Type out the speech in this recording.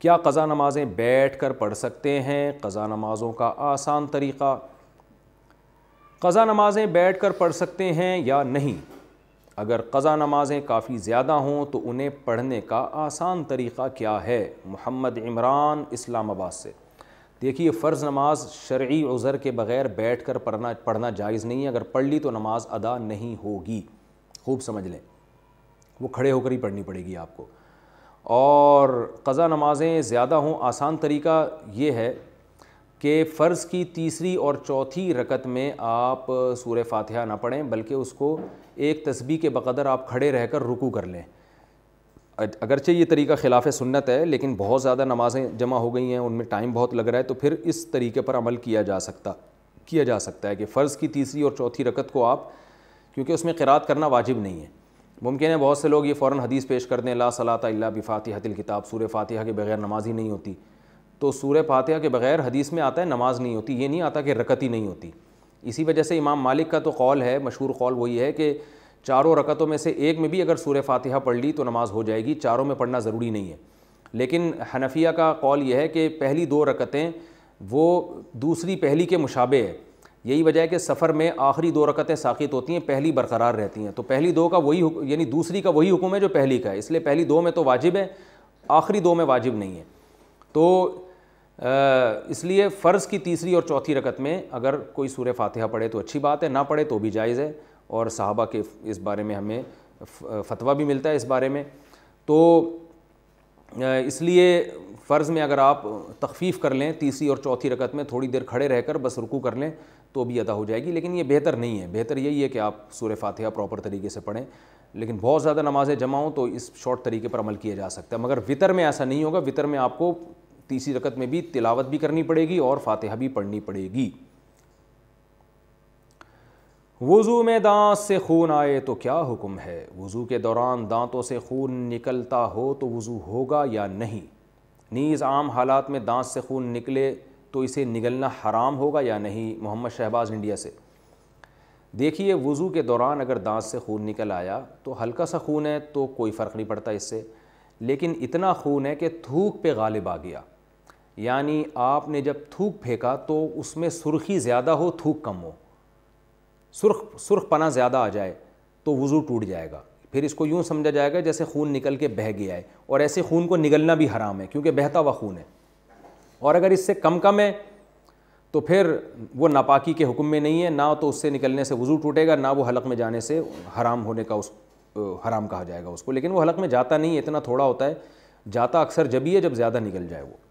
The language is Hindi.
क्या कज़ा नमाज़ें बैठ कर पढ़ सकते हैं कज़ा नमाज़ों का आसान तरीक़ा कज़ा नमाज़ें बैठ कर पढ़ सकते हैं या नहीं अगर कज़ा नमाज़ें काफ़ी ज़्यादा हों तो उन्हें पढ़ने का आसान तरीक़ा क्या है मोहम्मद इमरान इस्लामाबाद से देखिए फ़र्ज़ नमाज शर्य उज़र के बग़ैर बैठ कर पढ़ना पढ़ना जायज़ नहीं है अगर पढ़ ली तो नमाज अदा नहीं होगी खूब समझ लें वो खड़े होकर ही पढ़नी पड़ेगी आपको और कज़ा नमाज़ें ज़्यादा हों आसान तरीका ये है कि फ़र्ज़ की तीसरी और चौथी रकत में आप सूर फातिहा ना पढ़ें बल्कि उसको एक तस्बी के बकदर आप खड़े रहकर रुकू कर लें अगरचे ये तरीका खिलाफ सुन्नत है लेकिन बहुत ज़्यादा नमाज़ें जमा हो गई हैं उनमें टाइम बहुत लग रहा है तो फिर इस तरीके पर अमल किया जा सकता किया जा सकता है कि फ़र्ज़ की तीसरी और चौथी रकत को आप क्योंकि उसमें किरात करना वाजिब नहीं है मुमकिन है बहुत से लोग ये फ़ौर हदीस पेश कर दें ला सलात अल्ला बिफातिहतिल किताब सूर फातिहा के बगैर नमाज ही नहीं होती तो सूर फातिहा के बगैर हदीस में आता है नमाज नहीं होती ये नहीं आता कि रकत ही नहीं होती इसी वजह से इमाम मालिक का तो कौल है मशहूर कौल वही है कि चारों रकतों में से एक में भी अगर सूर फातिहा पढ़ ली तो नमाज हो जाएगी चारों में पढ़ना ज़रूरी नहीं है लेकिन हनफिया का कौल यह है कि पहली दो रकतें वो दूसरी पहली के मुशाबे है यही वजह है कि सफ़र में आखिरी दो रकतें साखित होती हैं पहली बरकरार रहती हैं तो पहली दो का वही यानी दूसरी का वही हुक्म है जो पहली का है इसलिए पहली दो में तो वाजिब है आखिरी दो में वाजिब नहीं है तो इसलिए फ़र्ज़ की तीसरी और चौथी रकत में अगर कोई सूर्य फातिहा पढ़े तो अच्छी बात है ना पढ़े तो भी जायज़ है और साहबा के इस बारे में हमें फतवा भी मिलता है इस बारे में तो इसलिए फ़र्ज़ में अगर आप तखफ़ीफ़ कर लें तीसरी और चौथी रकत में थोड़ी देर खड़े रहकर बस रुकू कर लें तो भी अदा हो जाएगी लेकिन ये बेहतर नहीं है बेहतर यही है कि आप सूर्य फातिहा प्रॉपर तरीके से पढ़ें लेकिन बहुत ज़्यादा नमाज़ें जमा हों तो इस शॉर्ट तरीके पर अमल किया जा सकता है मगर वितर में ऐसा नहीं होगा वितर में आपको तीसरी रकत में भी तिलावत भी करनी पड़ेगी और फातिहा भी पढ़नी पड़ेगी वज़ू में दांत से खून आए तो क्या हुक्म है वज़ू के दौरान दांतों से खून निकलता हो तो वज़ू होगा या नहीं नीज़ आम हालात में दांत से खून निकले तो इसे निगलना हराम होगा या नहीं मोहम्मद शहबाज इंडिया से देखिए वज़ू के दौरान अगर दांत से खून निकल आया तो हल्का सा खून है तो कोई फ़र्क नहीं पड़ता इससे लेकिन इतना खून है कि थूक पे गालिब आ गया यानी आपने जब थूक फेंका तो उसमें सुर्खी ज़्यादा हो थूक कम हो सुर्ख सुर्ख पना ज़्यादा आ जाए तो वज़ू टूट जाएगा फिर इसको यूँ समझा जाएगा जैसे खून निकल के बह गया है और ऐसे खून को निगलना भी हराम है क्योंकि बहता हुआ खून है और अगर इससे कम कम है तो फिर वो नापाकी के हुक्म में नहीं है ना तो उससे निकलने से वज़ू टूटेगा ना वो हलक में जाने से हराम होने का उस हराम कहा जाएगा उसको लेकिन वो हलक में जाता नहीं इतना थोड़ा होता है जाता अक्सर जब ही है जब ज़्यादा निकल जाए वो